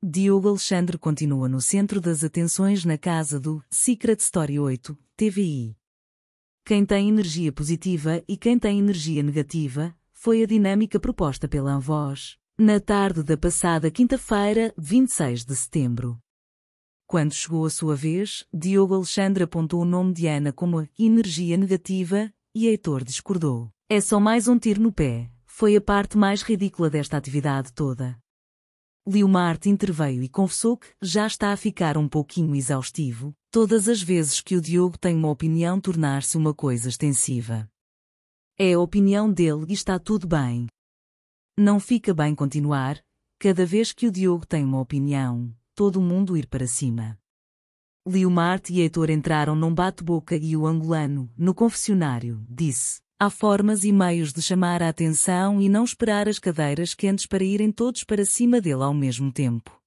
Diogo Alexandre continua no centro das atenções na casa do Secret Story 8, TVI. Quem tem energia positiva e quem tem energia negativa foi a dinâmica proposta pela Anvoz na tarde da passada quinta-feira, 26 de setembro. Quando chegou a sua vez, Diogo Alexandre apontou o nome de Ana como a energia negativa e Heitor discordou. É só mais um tiro no pé. Foi a parte mais ridícula desta atividade toda. Liomart interveio e confessou que já está a ficar um pouquinho exaustivo, todas as vezes que o Diogo tem uma opinião tornar-se uma coisa extensiva. É a opinião dele e está tudo bem. Não fica bem continuar, cada vez que o Diogo tem uma opinião, todo mundo ir para cima. Liomart e Heitor entraram num bate-boca e o angolano, no confessionário, disse: Há formas e meios de chamar a atenção e não esperar as cadeiras quentes para irem todos para cima dele ao mesmo tempo.